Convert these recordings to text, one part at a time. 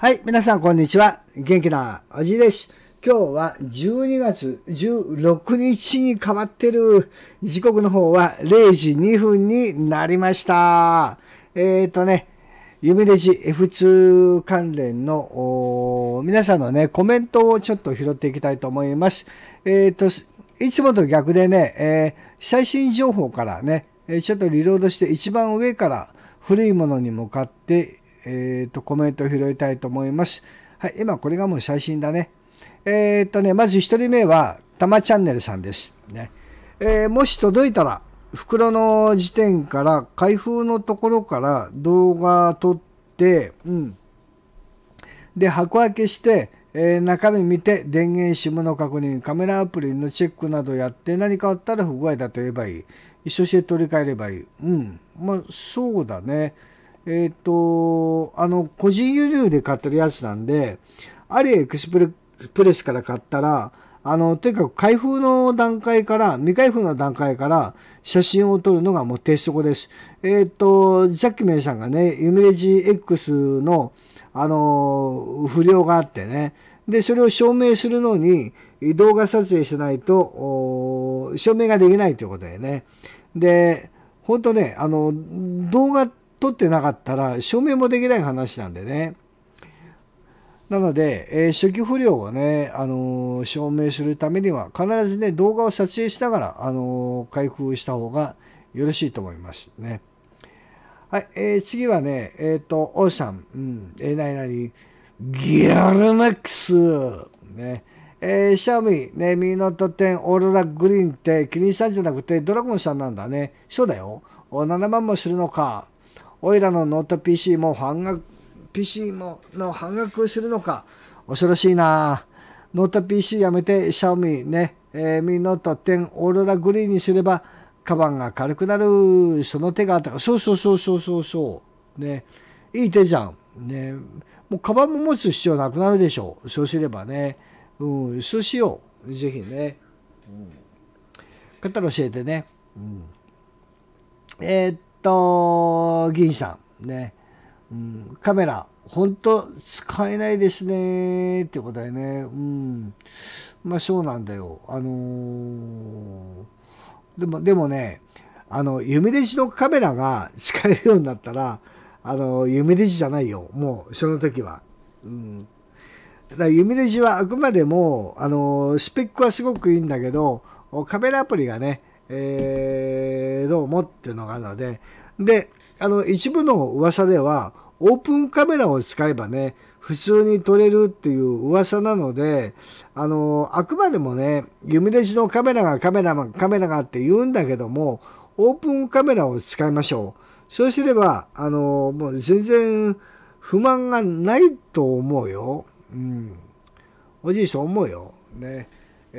はい、皆さんこんにちは。元気なおじです。今日は12月16日に変わってる時刻の方は0時2分になりました。えっ、ー、とね、夢レジ F2 関連の皆さんのね、コメントをちょっと拾っていきたいと思います。えっ、ー、と、いつもと逆でね、えー、最新情報からね、ちょっとリロードして一番上から古いものに向かってえっ、ー、と、コメントを拾いたいと思います。はい、今これがもう最新だね。えっ、ー、とね、まず1人目は、たまチャンネルさんです。ね。えー、もし届いたら、袋の時点から開封のところから動画撮って、うん。で、箱開けして、えー、中身見て電源 SIM の確認、カメラアプリのチェックなどやって何かあったら不具合だと言えばいい。一して取り替えればいい。うん。まあ、そうだね。えっ、ー、と、あの、個人輸入で買ってるやつなんで、アリエクスプレスから買ったら、あの、とにかく開封の段階から、未開封の段階から写真を撮るのがもう鉄則です。えっ、ー、と、ジャッキメイさんがね、イメージ X の、あの、不良があってね、で、それを証明するのに、動画撮影しないと、証明ができないということだよね。で、本当ね、あの、動画って、取ってなかったら証明もできない話なんでね。なので、えー、初期不良をね、あのー、証明するためには、必ずね、動画を撮影しながら、あのー、開封した方がよろしいと思いますね。はい、えー、次はね、えっ、ー、と、オーシャン、うん、えー、なになに、ギャルマックスね。えー、シャミ、ね、ミノト10、オーロラグリーンって、キリンさんじゃなくて、ドラゴンさんなんだね。そうだよ。7万もするのか。おいらのノート PC も半額、PC もの半額するのか。恐ろしいなノート PC やめて、シャオミね、えー、ミノート10オーロラグリーンにすれば、カバンが軽くなる。その手があったか。そうそうそうそうそうそう。ね。いい手じゃん。ね。もうカバンも持つ必要なくなるでしょう。そうすればね。うん、そうしよう。ぜひね。うん。買ったら教えてね。うん。えー、っと、員さん、ね、うん、カメラ、本当使えないですねってことだよね。うん。まあ、そうなんだよ。あのー、でも、でもね、あの、夢レジのカメラが使えるようになったら、あの、夢レジじゃないよ。もう、その時は。うん。だ弓ら、夢レジはあくまでも、あの、スペックはすごくいいんだけど、カメラアプリがね、えー、どうもっていうのがあるので、で、あの、一部の噂では、オープンカメラを使えばね、普通に撮れるっていう噂なので、あの、あくまでもね、弓出しのカメラがカメラが、カメラがって言うんだけども、オープンカメラを使いましょう。そうすれば、あの、もう全然不満がないと思うよ。うん。おじいさん思うよ。ね。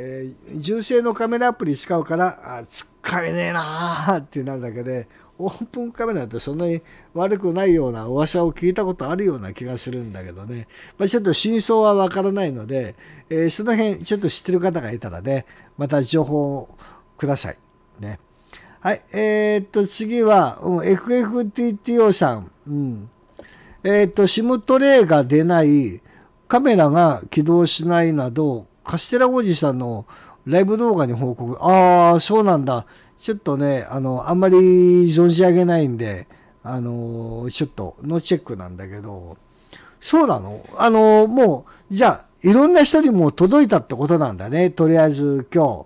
えー、純正のカメラアプリ使うから、あ使えねえなあってなるだけで、オープンカメラってそんなに悪くないような噂を聞いたことあるような気がするんだけどね。まあ、ちょっと真相はわからないので、えー、その辺ちょっと知ってる方がいたらね、また情報をください。ね。はい、えー、っと、次は、うん、FFTTO さん。うん。えー、っと、SIM トレイが出ない、カメラが起動しないなど、カステラ王子さんのライブ動画に報告、ああ、そうなんだ。ちょっとね、あの、あんまり存じ上げないんで、あのちょっと、のチェックなんだけど、そうなのあのもう、じゃあ、いろんな人にも届いたってことなんだね。とりあえず今日。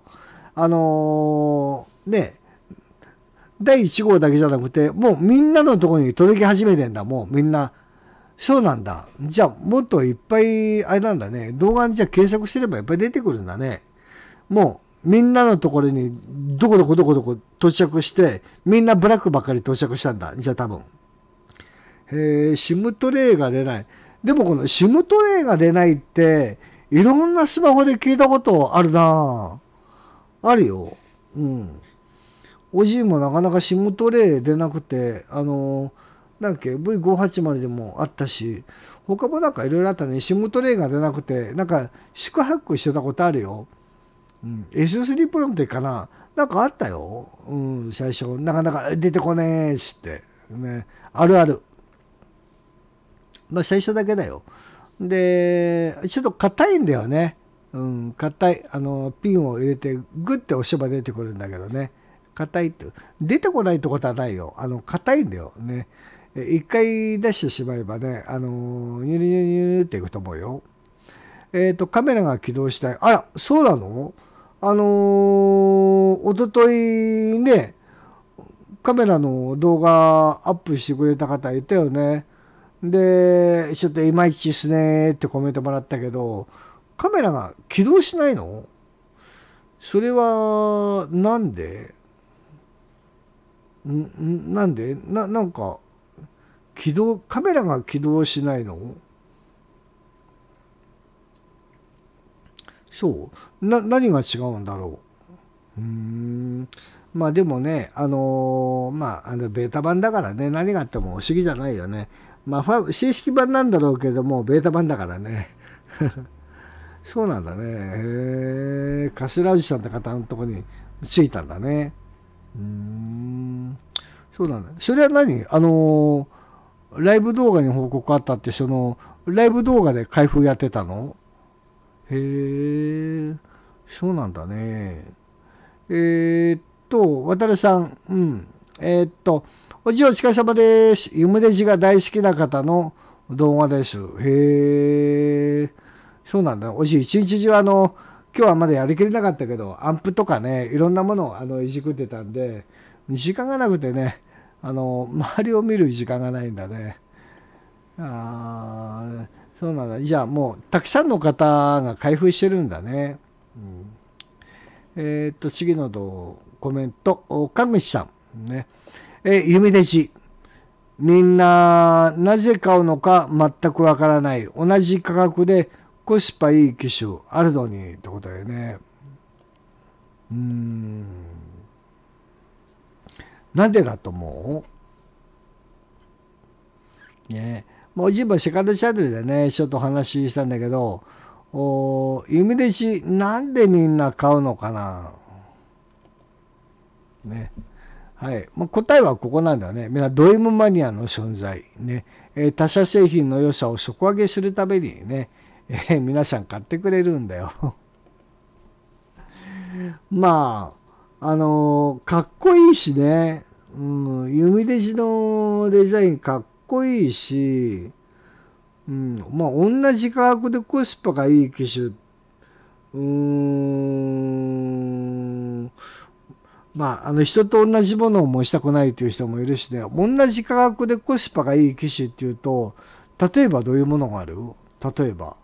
あのね、第1号だけじゃなくて、もうみんなのとこに届き始めてんだ。もうみんなそうなんだ。じゃあ、もっといっぱい、あれなんだね。動画にじゃあ検索すればいっぱい出てくるんだね。もう、みんなのところに、どこどこどこどこ到着して、みんなブラックばっかり到着したんだ。じゃあ多分。えー、SIM トレイが出ない。でもこの SIM トレイが出ないって、いろんなスマホで聞いたことあるなあるよ。うん。おじいもなかなか SIM トレイ出なくて、あのーだっけ ?V580 でもあったし、他もなんかいろいろあったね。トレイが出なくて、なんか宿泊してたことあるよ。うん、S3 プロムテかななんかあったよ。うん、最初。なかなか出てこねえっつって。ね。あるある。まあ最初だけだよ。で、ちょっと硬いんだよね。うん、硬い。あの、ピンを入れて、グッて押せば出てくるんだけどね。硬いって。出てこないってことはないよ。あの、硬いんだよ。ね。一回出してしまえばね、あのー、ニュルニュルニュルっていくと思うよ。えっ、ー、と、カメラが起動したい。あら、そうなのあのー、おとといね、カメラの動画アップしてくれた方いたよね。で、ちょっといまいちですねってコメントもらったけど、カメラが起動しないのそれは、なんでんなんでな、なんか、起動カメラが起動しないのそうな何が違うんだろううんまあでもねあのー、まああのベータ版だからね何があっても不思議じゃないよねまあ正式版なんだろうけどもベータ版だからね そうなんだねへえラおジさんって方のとこについたんだねうんそうなんだそれは何あのーライブ動画に報告あったってそのライブ動画で開封やってたのへえそうなんだねえー、っと渡るさんうんえー、っとおじいお疲れ様です。ゆむデジが大好きな方の動画です。へえ。そうなんだ。おじ、い、一日中あの、今日はまだやりきれなかったけど、アンプとかね、いろんなものをあのいじくってたんで、時間がなくてね、あの周りを見る時間がないんだね。ああそうなんだじゃあもうたくさんの方が開封してるんだね。うん、えー、っと次のどコメント神口さんね。え弓弟子みんななぜ買うのか全くわからない同じ価格でコスパいい機種あるのにってことだよね。うんなんでだと思うねもう一部ェカルドチャンネルでね、ちょっと話したんだけど、お弓弟子、なんでみんな買うのかなね。はい。まあ、答えはここなんだよね。みんなド M マニアの存在。ね。えー、他社製品の良さを底上げするためにね、えー、皆さん買ってくれるんだよ。まあ、あのー、かっこいいしね、うん、弓弟子のデザインかっこいいし、うん、まあ同じ価格でコスパがいい機種、うーん、まあ、あの人と同じものを模したくないという人もいるしね、同じ価格でコスパがいい機種っていうと、例えばどういうものがある例えば。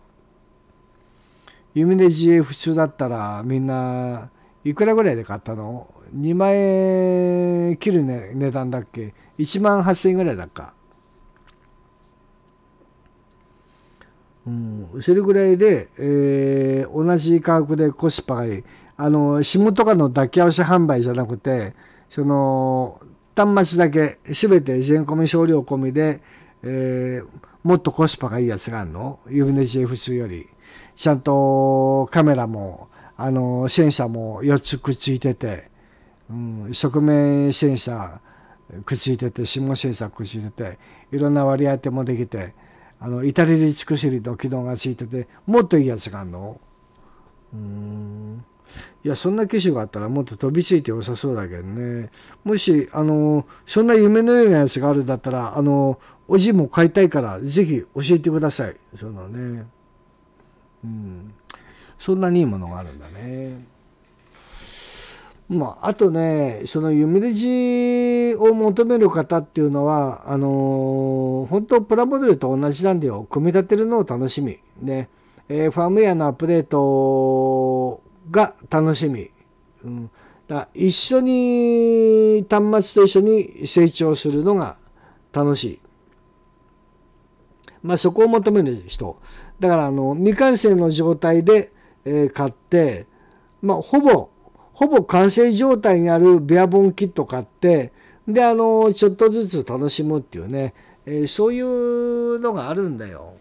弓で GF 中だったらみんないくらぐらいで買ったの ?2 万円切る、ね、値段だっけ ?1 万8千円ぐらいだっか。うん、それぐらいで、えー、同じ価格でコスパがいい。あの、シムとかの抱き合わせ販売じゃなくて、その、端末だけ、すべて全込み少量込みで、えー、もっとコスパがいいやつがあるの ?UNGF2 より。ちゃんとカメラも、あの、支援者も四つくっついてて、うん、側面支援者くっついてて、指紋支援者くっついてて、いろんな割り当てもできて、あの、至れり尽くしりと機能がついてて、もっといいやつがあるのうん。いや、そんな機種があったらもっと飛びついて良さそうだけどね。もし、あの、そんな夢のようなやつがあるんだったら、あの、おじも買いたいから、ぜひ教えてください。そのね。うん。そんなにいいものがあるんだね。まあ、あとねその弓レジを求める方っていうのはあのー、本当プラモデルと同じなんだよ組み立てるのを楽しみ、ねえー、ファームウェアのアップデートが楽しみ、うん、だ一緒に端末と一緒に成長するのが楽しい、まあ、そこを求める人だからあの未完成の状態でえ買って、まあ、ほぼ、ほぼ完成状態にあるベアボンキット買って、で、あの、ちょっとずつ楽しむっていうね、えー、そういうのがあるんだよ。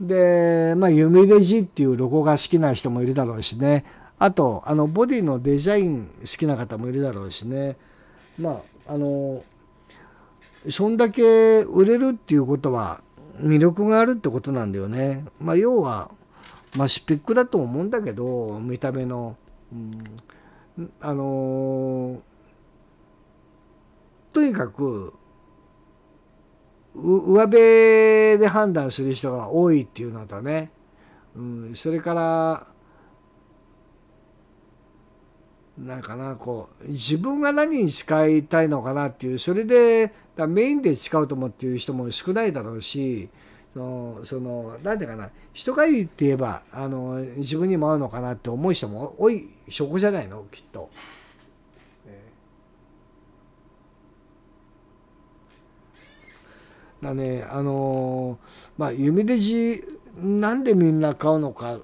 で、まあ、弓デジっていうロゴが好きな人もいるだろうしね。あと、あの、ボディのデザイン好きな方もいるだろうしね。まあ、あの、そんだけ売れるっていうことは、魅力があるってことなんだよね。まあ、要は、まあ、シピックだと思うんだけど見た目の、うん、あのー、とにかく上辺で判断する人が多いっていうのとね、うん、それからなんかなこう自分が何に使いたいのかなっていうそれでメインで使うと思っていう人も少ないだろうしその何て言うかな人がいいって言えばあの自分にも合うのかなって思う人も多い証拠じゃないのきっと。だねあのまあ弓でじ、なんでみんな買うのか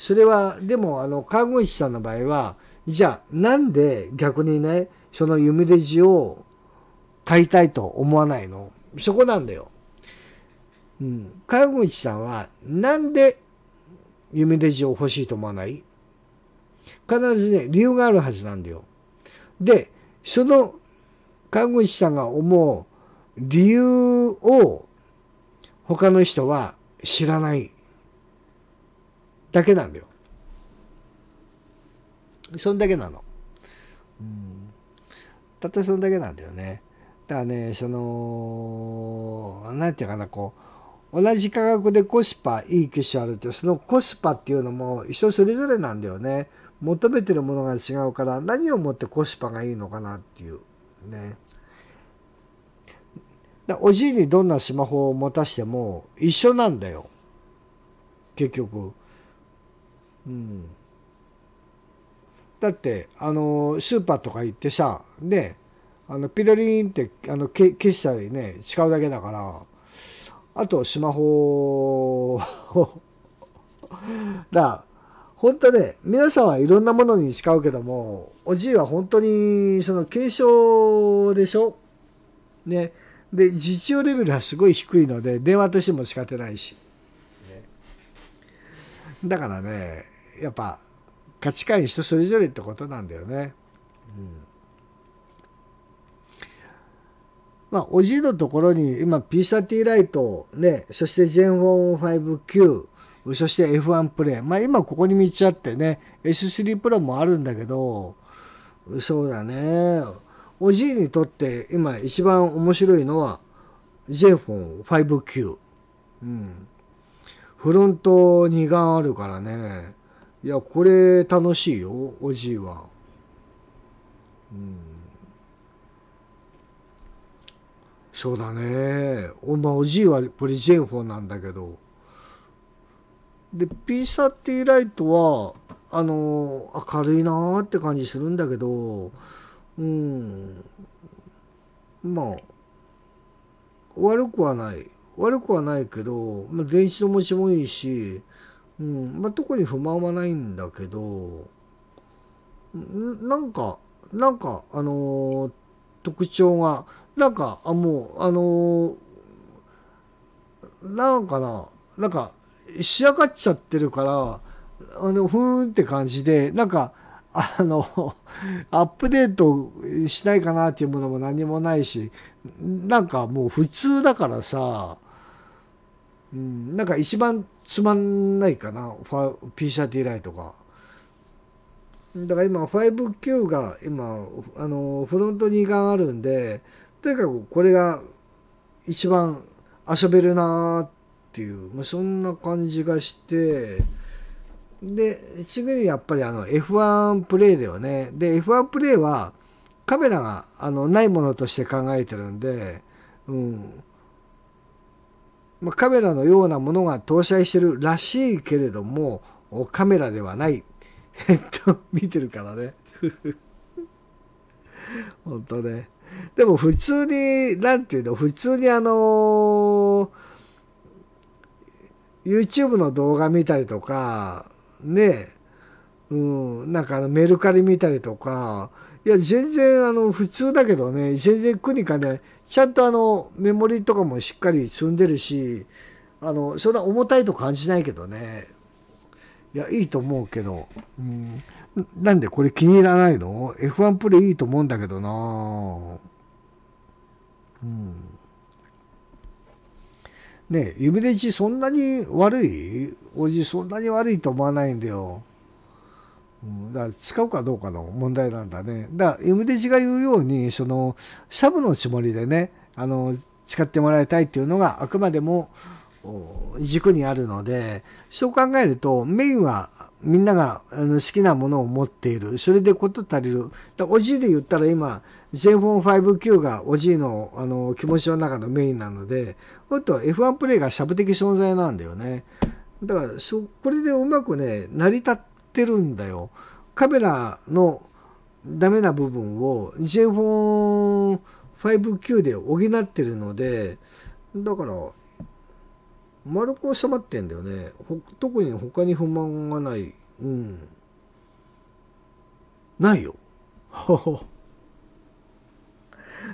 それは、でも、あの、看護師さんの場合は、じゃあ、なんで逆にね、その夢レジを買いたいと思わないのそこなんだよ。うん。看護師さんは、なんで夢レジを欲しいと思わない必ずね、理由があるはずなんだよ。で、その看護師さんが思う理由を他の人は知らないだけなんだよ。そんだけなの。うん、たったそんだけなんだよね。だからね、その、なんていうかな、こう、同じ価格でコスパ、いい機種あるって、そのコスパっていうのも人それぞれなんだよね。求めてるものが違うから、何をもってコスパがいいのかなっていう。ね。だおじいにどんなスマホを持たしても一緒なんだよ。結局。うん、だってあのスーパーとか行ってさねあのピロリンってあの消したりね使うだけだからあとスマホ だ本当ね皆さんはいろんなものに使うけどもおじいは本当にその軽症でしょねで実用レベルはすごい低いので電話としても使ってないし、ね、だからねやっぱ価値観人それぞれってことなんだよね。うん、まあ、おじいのところに今 P30 ライト、ね、そして g フ n 1 5 q そして F1 プレイ。まあ今ここに道あってね、S3 プロもあるんだけど、そうだね。おじいにとって今一番面白いのは j 4 5 q うん。フロント2眼あるからね。いや、これ楽しいよ、おじいは。うん。そうだね。お,、まあ、おじいはこれジェンフォーなんだけど。で、ピーサーティライトは、あの、明るいなーって感じするんだけど、うん。まあ、悪くはない。悪くはないけど、まあ、電池の持ちもいいし、うんまあ、特に不満はないんだけどなんかなんかあのー、特徴がなんかあもうあのー、なんかななんか仕上がっちゃってるからあのふーんって感じでなんかあのアップデートしないかなっていうものも何もないしなんかもう普通だからさうん、なんか一番つまんないかな、p ィーライトが。だから今、5Q が今、あの、フロント2眼あるんで、とにかくこれが一番遊べるなーっていう、まあ、そんな感じがして、で、すぐにやっぱりあの F1 プレイだよね。で、F1 プレイはカメラがあのないものとして考えてるんで、うん。まカメラのようなものが搭載してるらしいけれどもカメラではないえっと見てるからね 本当ねでも普通に何て言うの普通にあの YouTube の動画見たりとかねうんなんかあのメルカリ見たりとかいや、全然、あの、普通だけどね、全然苦にかね、ちゃんとあの、メモリとかもしっかり積んでるし、あの、そんな重たいと感じないけどね。いや、いいと思うけど。うん。なんでこれ気に入らないの ?F1 プレイいいと思うんだけどなうん。ねえ、夢でちそんなに悪いおじそんなに悪いと思わないんだよ。うん、だから使うかどうかの問題なんだね。だから、夢弟子が言うように、その、シャブのつもりでね、あの、使ってもらいたいっていうのがあくまでも軸にあるので、そう考えると、メインはみんなが好きなものを持っている。それでこと足りる。だおじいで言ったら今、j 4 5 q がおじいのあの気持ちの中のメインなので、もっと F1 プレイがシャブ的存在なんだよね。だから、これでうまくね、成り立っってるんだよ。カメラのダメな部分を JFON5Q で補ってるので、だから、丸く収まってんだよね。特に他に不満がない。うん。ないよ。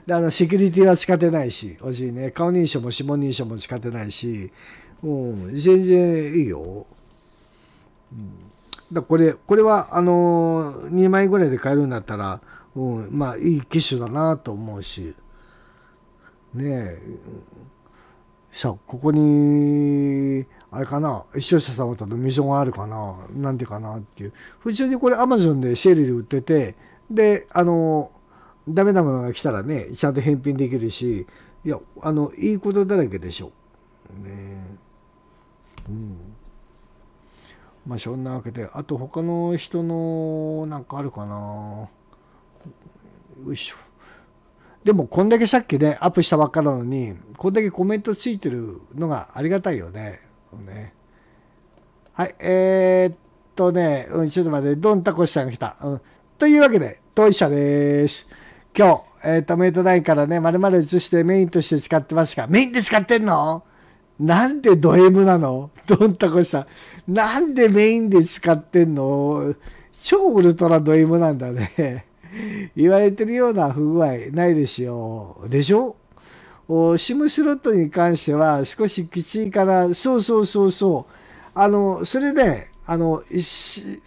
で、あの、セキュリティは仕方ないし、欲しいね。顔認証も指紋認証も仕方ないし、うん、全然いいよ。うんだこれこれはあのー、2枚ぐらいで買えるんだったら、うん、まあいい機種だなと思うしねえさあここにあれかな視聴者様とのミションあるかななんてかなっていう普通にこれアマゾンでシェリーで売っててであのー、ダメなものが来たらねちゃんと返品できるしいやあのいいことだらけでしょねえうんまあそんなわけであと他の人のなんかあるかなよいしょでもこんだけさっきねアップしたばっかなのにこんだけコメントついてるのがありがたいよねねはいえー、っとね、うん、ちょっと待ってドンタコシさんが来た、うん、というわけで当事者です今日、えー、っとメイト9からねまるまる移してメインとして使ってますがメインで使ってんのなんでド M なのドンタコシさんなんでメインで使ってんの超ウルトラド M なんだね。言われてるような不具合ないですよ。でしょシムスロットに関しては少しきついから、そうそうそうそう。あの、それね、あの、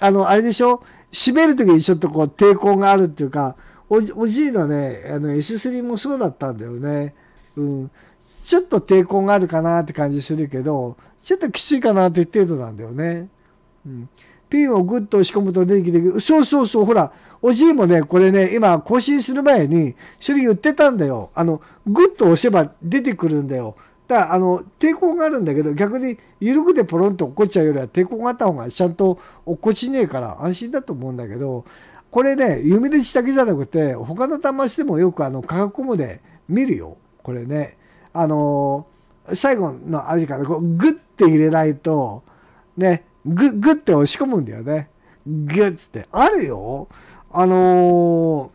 あの、あれでしょ閉めるときにちょっとこう抵抗があるっていうか、おじおじいのね、あの S3 もそうだったんだよね。うん。ちょっと抵抗があるかなって感じするけど、ちょっときついかなって程度なんだよね。うん。ピンをグッと押し込むと出てきて、そうそうそう、ほら、おじいもね、これね、今更新する前に、それ言ってたんだよ。あの、グッと押せば出てくるんだよ。だから、あの、抵抗があるんだけど、逆に、緩くでポロンと落っこちちゃうよりは抵抗があった方がちゃんと落っこちねえから安心だと思うんだけど、これね、弓でちだけじゃなくて、他の玉してもよくあの、価格コムで見るよ。これね。あのー、最後のあれかな、こう、グッって入れないと、ね、ぐ、ぐって押し込むんだよね。ぐっつって。あるよあのー、こ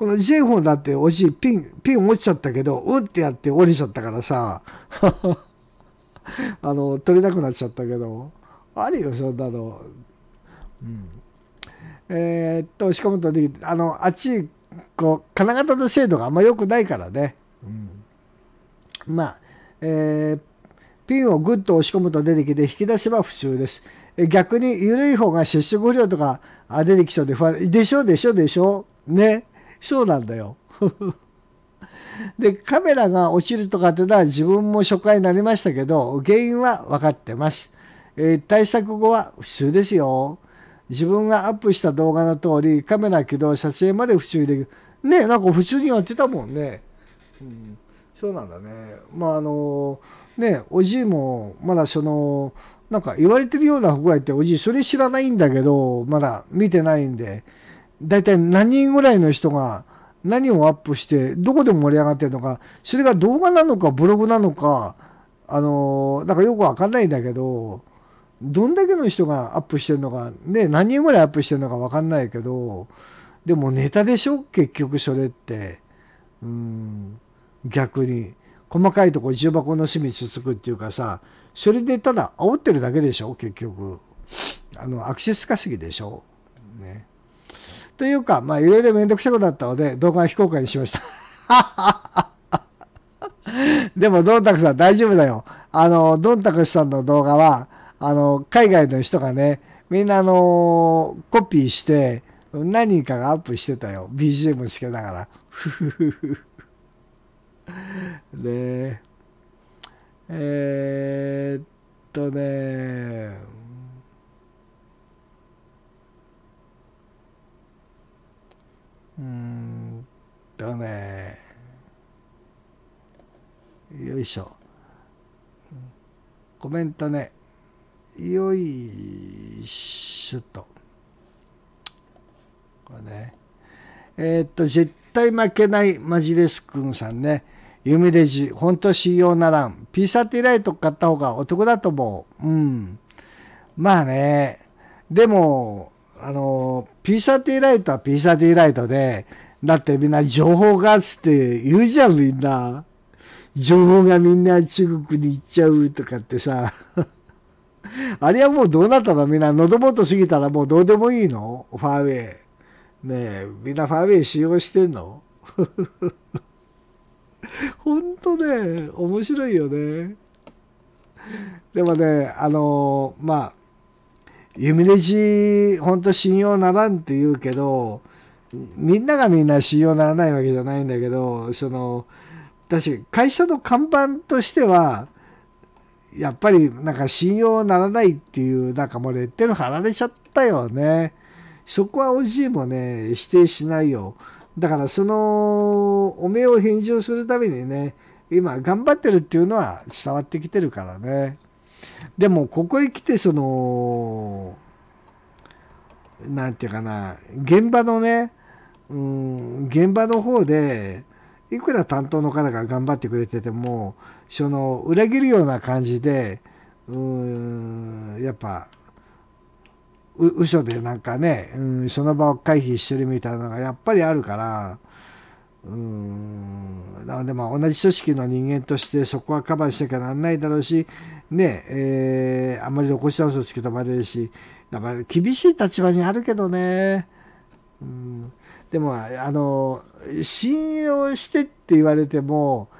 のジェイフォンだって押しい。ピン、ピン落ちちゃったけど、うってやって降りちゃったからさ、あの、取れなくなっちゃったけど、あるよ、そんなの。うん。えー、っと、押し込むとできあの、あっち、こう、金型の精度があんま良くないからね。うん。まあ、えー、ピンをグッと押し込むと出てきて、引き出しは不臭です。逆に緩い方が接触不良とか出てきそうで不安。でしょでしょでしょね。そうなんだよ。で、カメラが落ちるとかってのは自分も初回になりましたけど、原因は分かってます。えー、対策後は不通ですよ。自分がアップした動画の通り、カメラ起動、撮影まで不通できる。ねえ、なんか普通にやってたもんね。うん、そうなんだね。まあ、あのーね、おじいも、まだその、なんか言われてるような不具合って、おじいそれ知らないんだけど、まだ見てないんで、だいたい何人ぐらいの人が何をアップして、どこでも盛り上がってるのか、それが動画なのかブログなのか、あの、なんかよくわかんないんだけど、どんだけの人がアップしてるのか、ね、何人ぐらいアップしてるのかわかんないけど、でもネタでしょ結局それって。うん、逆に。細かいとこ重箱の隅つつくっていうかさ、それでただ煽ってるだけでしょ、結局。あの、アクセス稼ぎでしょ。ね。というか、まあ、いろいろめんどくさくなったので、動画は非公開にしました。でも、ドンタクさん大丈夫だよ。あの、ドンタクさんの動画は、あの、海外の人がね、みんなあの、コピーして、何人かがアップしてたよ。BGM つけながら。ふふふふ。で、えー、っとね、うんとね、よいしょ。コメントね、よいしょと。これね。えー、っと、絶対負けないマジレス君さんね。ミレジ、本当信用ならん。p ティライト買った方がお得だと思う。うん。まあね。でも、あの、p ティライトは p ティライトで、だってみんな情報がつって言うじゃんみんな。情報がみんな中国に行っちゃうとかってさ。あれはもうどうなったのみんな喉元過ぎたらもうどうでもいいのファーウェイ。ねえ、みんなファーウェイ使用してんの ほんとね、面白いよね。でもね、あのー、まあ、弓ねジ、ほんと信用ならんって言うけど、みんながみんな信用ならないわけじゃないんだけど、その、私、会社の看板としては、やっぱりなんか信用ならないっていう、なんかもうレッテル貼られちゃったよね。そこはおじいもね、否定しないよ。だからそのお目を返事をするためにね今頑張ってるっていうのは伝わってきてるからねでもここへ来てその何て言うかな現場のねうん現場の方でいくら担当の方が頑張ってくれててもその裏切るような感じでうんやっぱ嘘でなんかね、うん、その場を回避してるみたいなのがやっぱりあるから、うん、なのでまあ同じ組織の人間としてそこはカバーしなきゃなんないだろうし、ね、えー、あんまり残し倒すとつけたまれるし、やっぱ厳しい立場にあるけどね、うん、でも、あの、信用してって言われても、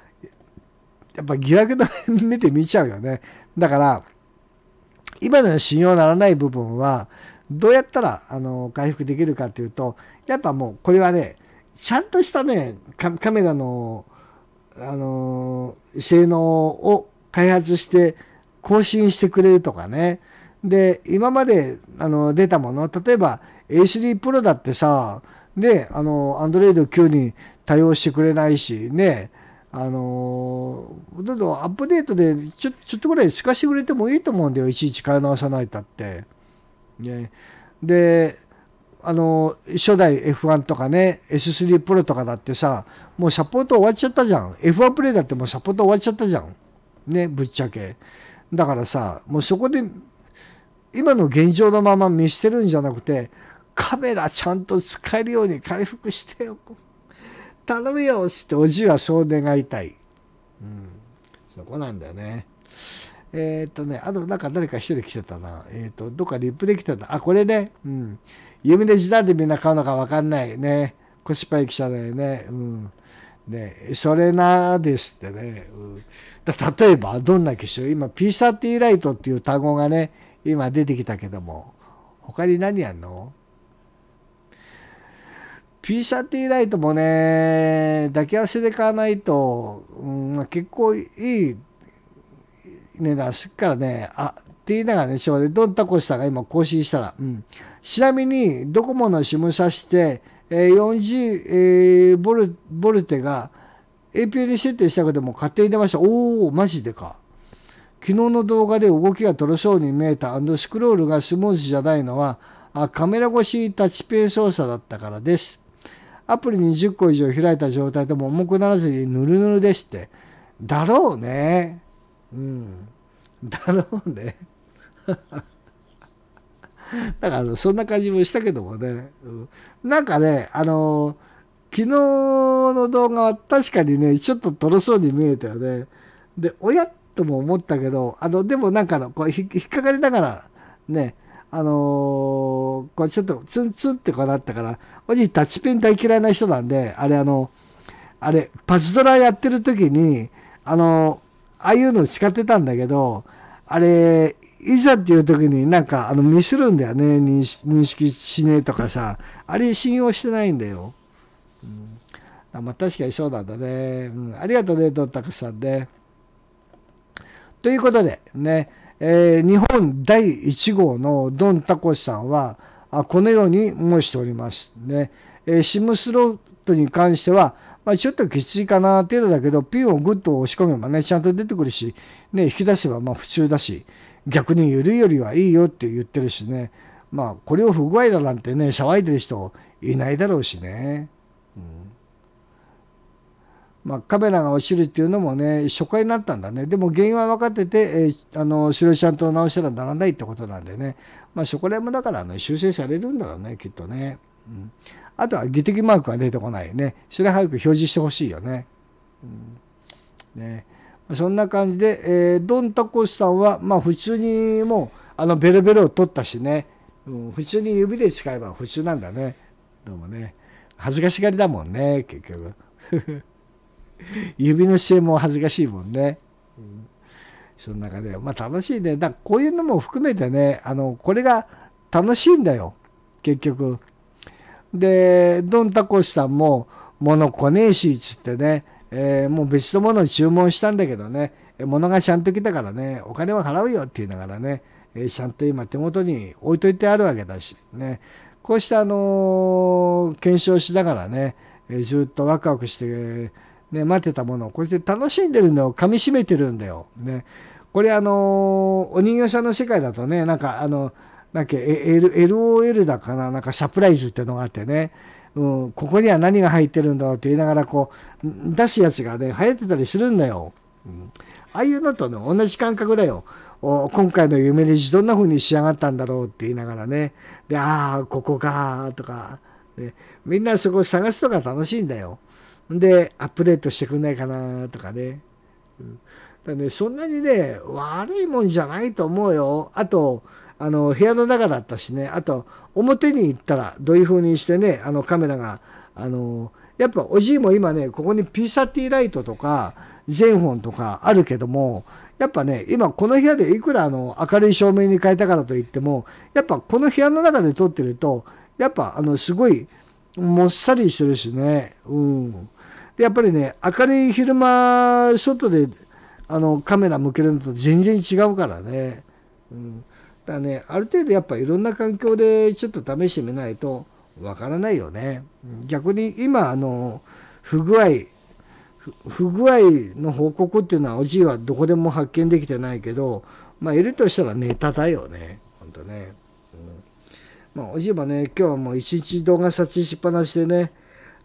やっぱ疑惑の 目で見ちゃうよね。だから、今の信用ならない部分は、どうやったら、あの、回復できるかっていうと、やっぱもう、これはね、ちゃんとしたね、カメラの、あの、性能を開発して更新してくれるとかね。で、今まで、あの、出たもの、例えば A3 Pro だってさ、ね、あの、Android 9に対応してくれないし、ね、あのどんどんアップデートでちょちょっとぐらい透かしてくれてもいいと思うんだよいちいち買い直さないたって。ね、であの初代 F1 とかね S3 プロとかだってさもうサポート終わっちゃったじゃん F1 プレイだってもうサポート終わっちゃったじゃんねぶっちゃけだからさもうそこで今の現状のまま見捨てるんじゃなくてカメラちゃんと使えるように回復してよ頼むよしておじいは少年が痛い。うん。そこなんだよね。えー、っとね、あとなんか誰か一人来てたな。えー、っと、どっかリップできてた。あ、これね。うん。夢で時代でみんな買うのかわかんないね。コシパイ記者だよね。うん。ね、それなですってね。うん、だ例えば、どんな機種今、ピーティーライトっていう単語がね、今出てきたけども、他に何やんの p ィーライトもね、抱き合わせで買わないと、うんまあ、結構いい値段するからね、あ、って言いながらね、ょうで、どんたこしたが今更新したら、うん。ちなみに、ドコモの SIM して、えー、4G、えー、ボル、ボルテが APL 設定したけども勝手に出ました。おおマジでか。昨日の動画で動きがとろそうに見えたスクロールがスムーズじゃないのはあカメラ越しタッチペン操作だったからです。アプリ20個以上開いた状態でも重くならずにぬるぬるでして。だろうね。うん。だろうね。だからそんな感じもしたけどもね。うん、なんかね、あの昨日の動画は確かにね、ちょっととろそうに見えたよね。で、おやとも思ったけど、あの、でもなんかの、こう、引っかかりながら、ね、あのーこうちょっとツンツンってこうなったから、おじいタッチペン大嫌いな人なんで、あれあの、あれ、パズドラやってる時に、あの、ああいうの使ってたんだけど、あれ、いざっていう時になんかあのミスるんだよね認、認識しねえとかさ、あれ信用してないんだよ。うん、まあ確かにそうなんだね。うん、ありがとうね、ドンタくさんね。ということで、ね、えー、日本第1号のドンタコシさんは、このように申しておりますね。シムスロットに関しては、まあ、ちょっときついかな程度だけど、ピンをグッと押し込めばね、ちゃんと出てくるし、ね、引き出せばまあ普通だし、逆に緩いよりはいいよって言ってるしね、まあこれを不具合だなんてね、騒いでる人いないだろうしね。まあ、カメラが落ちるっていうのもね初回になったんだねでも原因は分かってて、えー、あの白井ちゃんと直したらならないってことなんでね、まあ、そこら辺もだから、の修正されるんだろうねきっとね、うん、あとは技的マークが出てこないねそれ早く表示してほしいよね,、うん、ねそんな感じで、えー、ドンタコスさんはまあ普通にもうあのベルベルを取ったしね、うん、普通に指で使えば普通なんだねどうもね恥ずかしがりだもんね結局 指の姿勢も恥ずかしいもんね。その中で。まあ楽しいね。だこういうのも含めてね、あの、これが楽しいんだよ。結局。で、ドンタコシさんも、物来ねえし、つってね、えー、もう別のものを注文したんだけどね、物がちゃんと来たからね、お金は払うよって言いながらね、えー、ちゃんと今手元に置いといてあるわけだし、ね、こうしたあのー、検証しながらね、えー、ずっとワクワクして、ね、待ってたものをこうして楽しんでるのをかみしめてるんだよ。ね、これあのお人形さんの世界だとねなんかあのなんか LOL だかななんかサプライズってのがあってね、うん、ここには何が入ってるんだろうって言いながらこう出すやつがね流行ってたりするんだよ。うん、ああいうのとね同じ感覚だよ。お今回の夢レジどんな風に仕上がったんだろうって言いながらね。で、ああ、ここか、とか、ね。みんなそこ探すのが楽しいんだよ。で、アップデートしてくんないかなとかね。うん、だね、そんなにね、悪いもんじゃないと思うよ。あと、あの、部屋の中だったしね、あと、表に行ったら、どういう風にしてね、あの、カメラが、あの、やっぱ、おじいも今ね、ここに p ティライトとか、全本ンフォンとかあるけども、やっぱね、今この部屋でいくらあの明るい照明に変えたからといっても、やっぱこの部屋の中で撮ってると、やっぱあのすごいもっさりしてるしね、うん。でやっぱりね明るい昼間外であのカメラ向けるのと全然違うからね、うん、だからねある程度やっぱいろんな環境でちょっと試してみないとわからないよね、逆に今あの不具合不具合の報告っていうのはおじいはどこでも発見できてないけどまあいるとしたらネタだよねほんとね、うん、まあおじいはね今日はもう一日動画撮影しっぱなしでね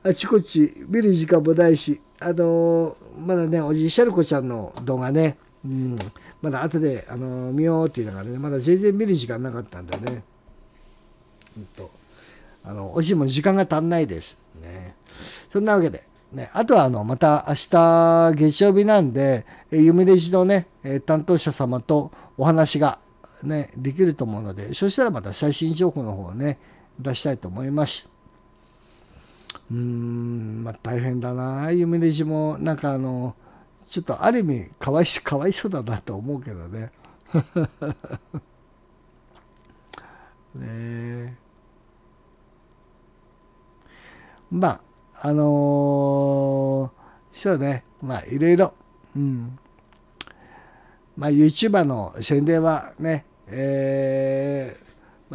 あちこち見る時間もないし、あのまだね、おじいシャルコちゃんの動画ね、うん、まだ後で、あの見ようっていうのがね、まだ全然見る時間なかったんだね。うんと、あの、おじいも時間が足んないです。ね。そんなわけで、ね、あとはあの、また明日月曜日なんで、夢レジのね、担当者様とお話がね、できると思うので、そしたらまた最新情報の方をね、出したいと思います。うんまあ大変だな夢弟子もなんかあのちょっとある意味かわいかわいそうだなと思うけどね。ねまああのー、そうねまあいろいろうんまあ YouTuber の宣伝はねえー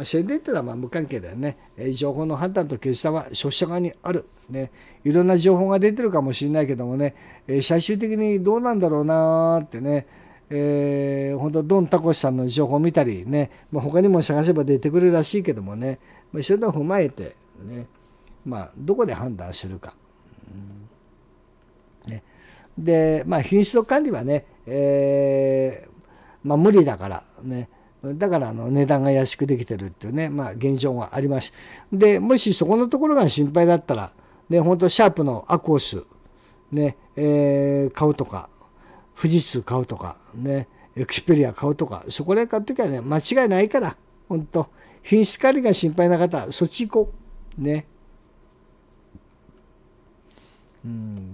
まあ、宣伝っていうのはまあ無関係だよね、え情報の判断と決断は消費者側にある、ね、いろんな情報が出てるかもしれないけどもね、え最終的にどうなんだろうなってね、えー、本当ドン・タコシさんの情報を見たりね、まあ、他にも探せば出てくるらしいけどもね、まあ、そういうのを踏まえてね、まあ、どこで判断するか。ね、で、まあ、品質の管理はね、えーまあ、無理だからね、だからあの値段が安くできてるっていうね、まあ、現状があります。で、もしそこのところが心配だったら、ね、本当シャープのアコース、ね、えー、買うとか、富士通買うとか、ね、エクスペリア買うとか、そこらへん買うときはね、間違いないから、本当品質管理が心配な方、そっち行こう。ね。うん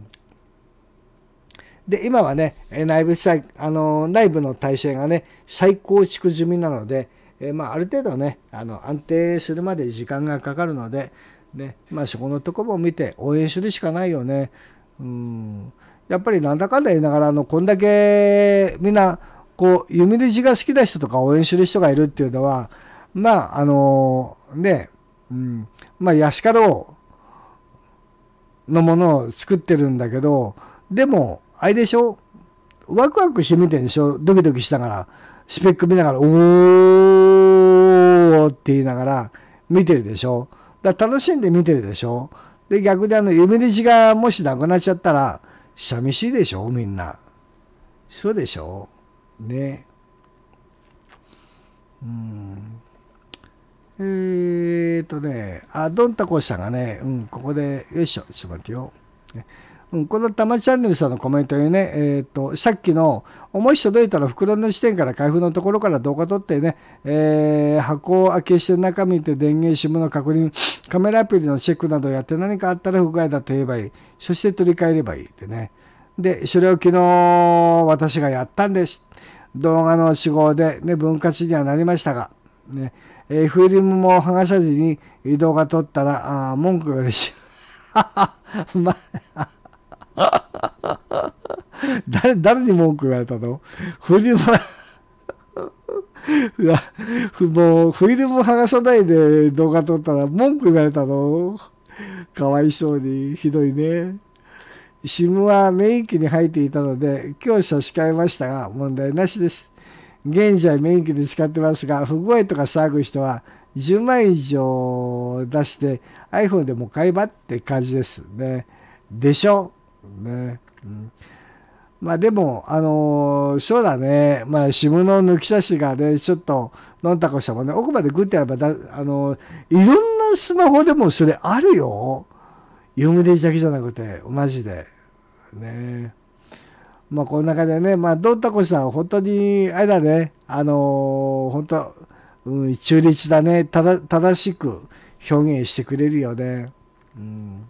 で、今はね、内部再、あの、内部の体制がね、再構築済みなので、えまあ、ある程度ね、あの、安定するまで時間がかかるので、ね、まあ、そこのところも見て応援するしかないよね。うん。やっぱりなんだかんだ言いながら、あの、こんだけ、みんな、こう、弓で字が好きな人とか応援する人がいるっていうのは、まあ、あのー、ね、うん、まあ、安かろうのものを作ってるんだけど、でも、あれでしょワクワクしてみてんでしょドキドキしながら、スペック見ながら、おーって言いながら見てるでしょだ楽しんで見てるでしょで、逆であの、夢日がもしなくなっちゃったら、寂しいでしょみんな。そうでしょね。うん。えー、っとね、あ、どんたこさんがね、うん、ここで、よいしょ、ちょっと待ってよ。ねこのたまチャンネルさんのコメントにね、えーと、さっきの思い届いたら袋の視点から開封のところから動画撮ってね、えー、箱を開けして中見て電源 SIM の確認カメラアプリのチェックなどやって何かあったら不具合だと言えばいいそして取り替えればいいってねでそれを昨日私がやったんです動画の仕号で、ね、分割にはなりましたが、ねえー、フィルムも剥がさずに動画撮ったらあ文句が嬉しい。ま 誰、誰に文句言われたのフィルム もう、フィルム剥がさないで動画撮ったら文句言われたのかわいそうに、ひどいね。シムは免疫に入っていたので、今日差し替えましたが、問題なしです。現在免疫で使ってますが、不具合とか騒ぐ人は、10万以上出して iPhone でも買えばって感じですね。でしょね。うんまあでも、あのー、そうだね。まあ、シムの抜き差しがね、ちょっと、のんたこしたもんね、奥までグッてやればだ、あのー、いろんなスマホでもそれあるよ。読み出だけじゃなくて、マジで。ねまあ、この中でね、まあ、どんたこさん、本当に、あれだね、あのー、本当、うん、中立だね。ただ、正しく表現してくれるよね。うん。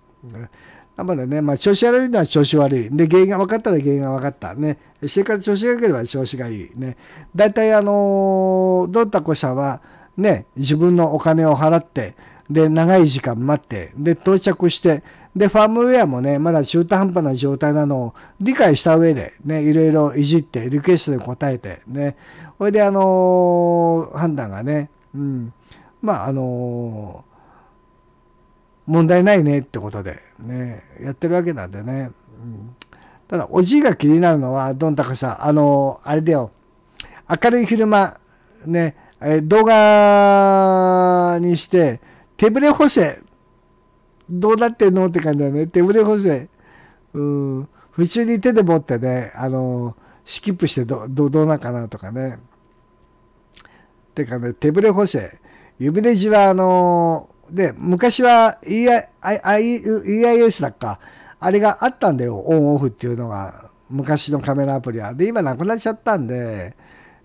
まだね、まあ、調子悪いのは調子悪い。で、原因が分かったら原因が分かった。ね。それから調子が良ければ調子がいい。ね。大体、あのー、どうた子さんは、ね、自分のお金を払って、で、長い時間待って、で、到着して、で、ファームウェアもね、まだ中途半端な状態なのを理解した上で、ね、いろいろいじって、リクエストに答えて、ね。それで、あのー、判断がね、うん。まあ、あのー、問題ないねってことで、ね、やってるわけなんでね。うん、ただ、おじいが気になるのは、どんたかさ、あの、あれだよ。明るい昼間、ね、え動画にして、手ぶれ補正。どうなってんのって感じだよね。手ぶれ補正。うん。普通に手で持ってね、あの、スキップしてど、ど、どうなんかなとかね。てかね、手ぶれ補正。指ネジはあので、昔は EIS だっか、あれがあったんだよ、オンオフっていうのが、昔のカメラアプリは。で、今なくなっちゃったんで、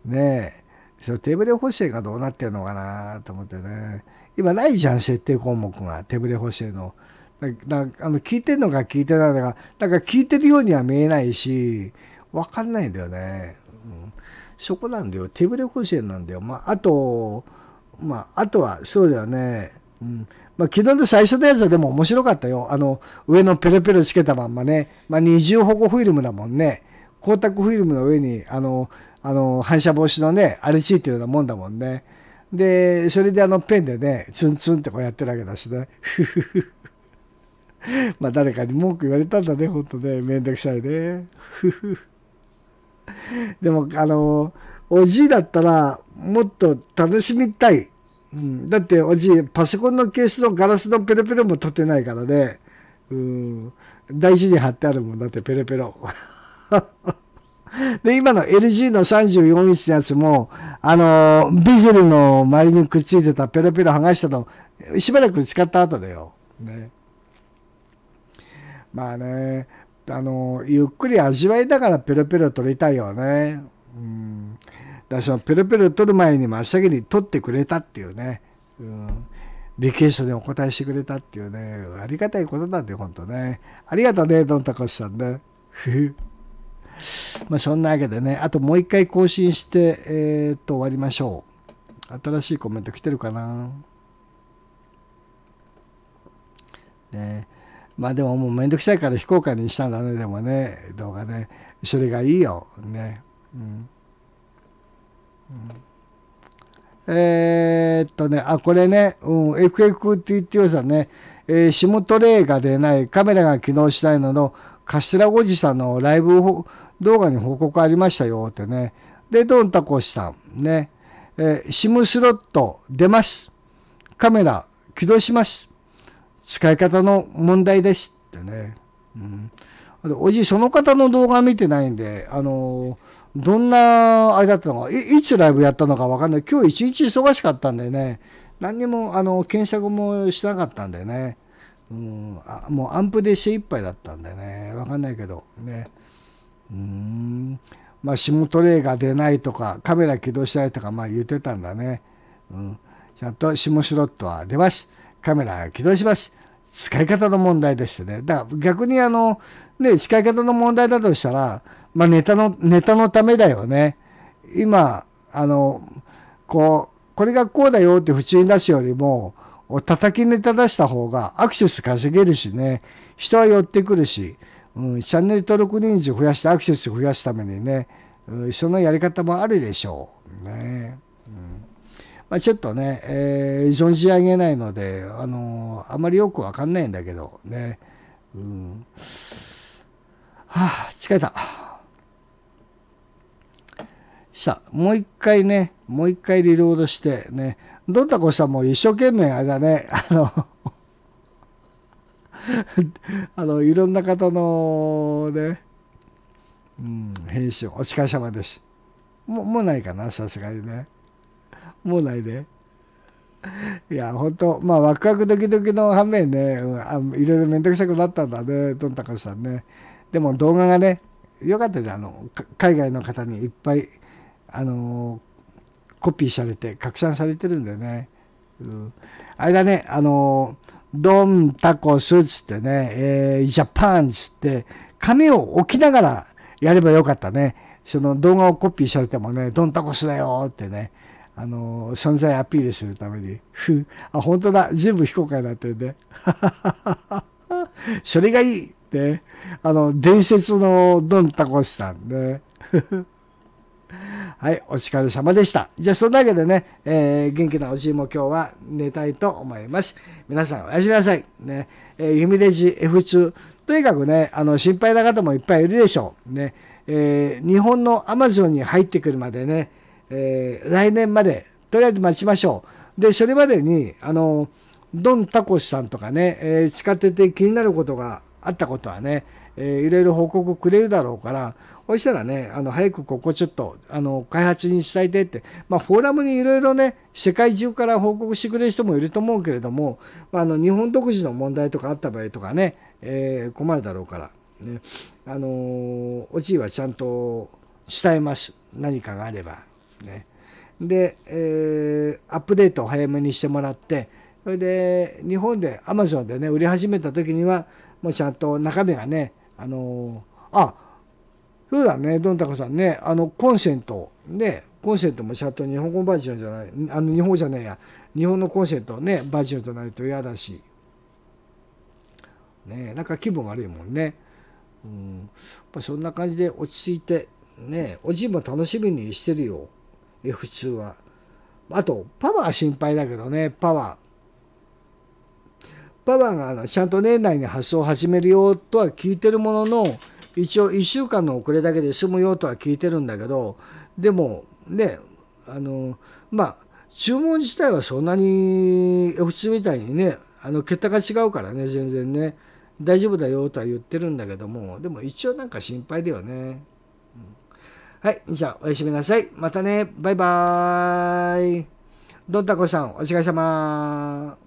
ねえ、その手ブレ補正がどうなってるのかなと思ってね。今ないじゃん、設定項目が、手ブレ補正の。なあの聞いてんのか聞いてないのか、なんか聞いてるようには見えないし、わかんないんだよね。うん、そこなんだよ。手ブレ補正なんだよ。まあ、あと、まあ、あとは、そうだよね。うん。まあ、昨日の最初のやつはでも面白かったよ。あの、上のペロペロつけたまんまね。まあ、二重保護フィルムだもんね。光沢フィルムの上に、あの、あの、反射防止のね、あれついてるようなもんだもんね。で、それであの、ペンでね、ツンツンってこうやってるわけだしね。まあ、誰かに文句言われたんだね、ほんとね。めんどくさいね。でも、あの、おじいだったら、もっと楽しみたいうん、だっておじいパソコンのケースのガラスのペロペロも取ってないからね、うん、大事に貼ってあるもんだってペロペロ。で、今の LG の34インチのやつも、あの、ビゼルの周りにくっついてたペロペロ剥がしたの、しばらく使った後だよ。ね。まあね、あの、ゆっくり味わいながらペロペロ取りたいよね。うん私はペロペロ取る前に真っ先に取ってくれたっていうね、うん、リクエストにお答えしてくれたっていうね、ありがたいことなんで、ほんとね。ありがとね、どんたこしさんね。まあそんなわけでね、あともう一回更新して、えー、っと終わりましょう。新しいコメント来てるかなねまあでももうめんどくさいから非公開にしたんだね、でもね、動画ね。それがいいよ。ね。うんえー、っとね、あ、これね、うん、f f t t o さんね、えー、シムトレイが出ない、カメラが起動しないのの、頭おじさんのライブ動画に報告ありましたよってね。で、ドンタコシさん、ね、えー、シムスロット出ます。カメラ起動します。使い方の問題ですってね。うん、おじ、その方の動画見てないんで、あのーどんなあれだったのか、いいつライブやったのかわかんない。今日一日忙しかったんでね、何にもあの検索もしなかったんでね、うん、あもうアンプで精一杯だったんでね、わかんないけど、ね。うーんまあ、下トレイが出ないとか、カメラ起動しないとか、まあ言ってたんだね。うん。ちゃんと下シロットは出ます。カメラ起動します。使い方の問題でしてね。だから逆にあの、ね、使い方の問題だとしたら、まあ、ネタの、ネタのためだよね。今、あの、こう、これがこうだよって普通に出すよりも、叩きネタ出した方がアクセス稼げるしね、人は寄ってくるし、うん、チャンネル登録人数増やしてアクセス増やすためにね、うん、そのやり方もあるでしょう。ね。うんまあ、ちょっとね、えー、存じ上げないので、あのー、あまりよくわかんないんだけど、ね。うん。はあ、疲れた。した。もう一回ね、もう一回リロードしてね、どんたこしたもう一生懸命あれだね、あの あの、いろんな方のね、うん、編集、お疲れ様です。もう、もうないかな、さすがにね。もうないで。いや、本当まあ、ワクワクドキドキの反面ね、うん、あいろいろ面倒くさくなったんだね、どんたこさんね。でも動画がね、よかったで、あの、海外の方にいっぱい、あのコピーされて拡散されてるんでね、うん、あれだねあのドンタコスつってね、えー、ジャパンつって紙を置きながらやればよかったねその動画をコピーされてもねドンタコスだよってねあの存在アピールするためにふあ本当だ全部非公開になってるね それがいいっねあの伝説のドンタコスさんねはい、お疲れ様でした。じゃあ、そんなわけでね、えー、元気なおじいも今日は寝たいと思います。皆さんおやすみなさい。ね、えー、弓でジ F2。とにかくね、あの、心配な方もいっぱいいるでしょう。ね、えー、日本のアマゾンに入ってくるまでね、えー、来年まで、とりあえず待ちましょう。で、それまでに、あの、ドン・タコシさんとかね、えー、使ってて気になることがあったことはね、えー、いろいろ報告くれるだろうから、そしたらね、あの、早くここちょっと、あの、開発にしたいでって、まあ、フォーラムにいろいろね、世界中から報告してくれる人もいると思うけれども、まあ、あの、日本独自の問題とかあった場合とかね、えー、困るだろうから、ね、あのー、おじいはちゃんと伝えます。何かがあれば。ね。で、えー、アップデートを早めにしてもらって、それで、日本で、アマゾンでね、売り始めた時には、もうちゃんと中身がね、あのー、あ、そうだね、どんたかさんね、あの、コンセント、ね、コンセントもちゃんと日本語バージョンじゃない、あの、日本じゃないや、日本のコンセントね、バージョンじゃないと嫌だし、ね、なんか気分悪いもんね。うん、やっぱそんな感じで落ち着いて、ね、おじいも楽しみにしてるよ、F2 は。あと、パワー心配だけどね、パワー。パワーがちゃんと年内に発送を始めるよとは聞いてるものの、一応1週間の遅れだけで済むよとは聞いてるんだけどでもねあのまあ注文自体はそんなに普通みたいにねあの桁が違うからね全然ね大丈夫だよとは言ってるんだけどもでも一応なんか心配だよね、うん、はいじゃあおやすみなさいまたねバイバーイどんたこさんお疲れ様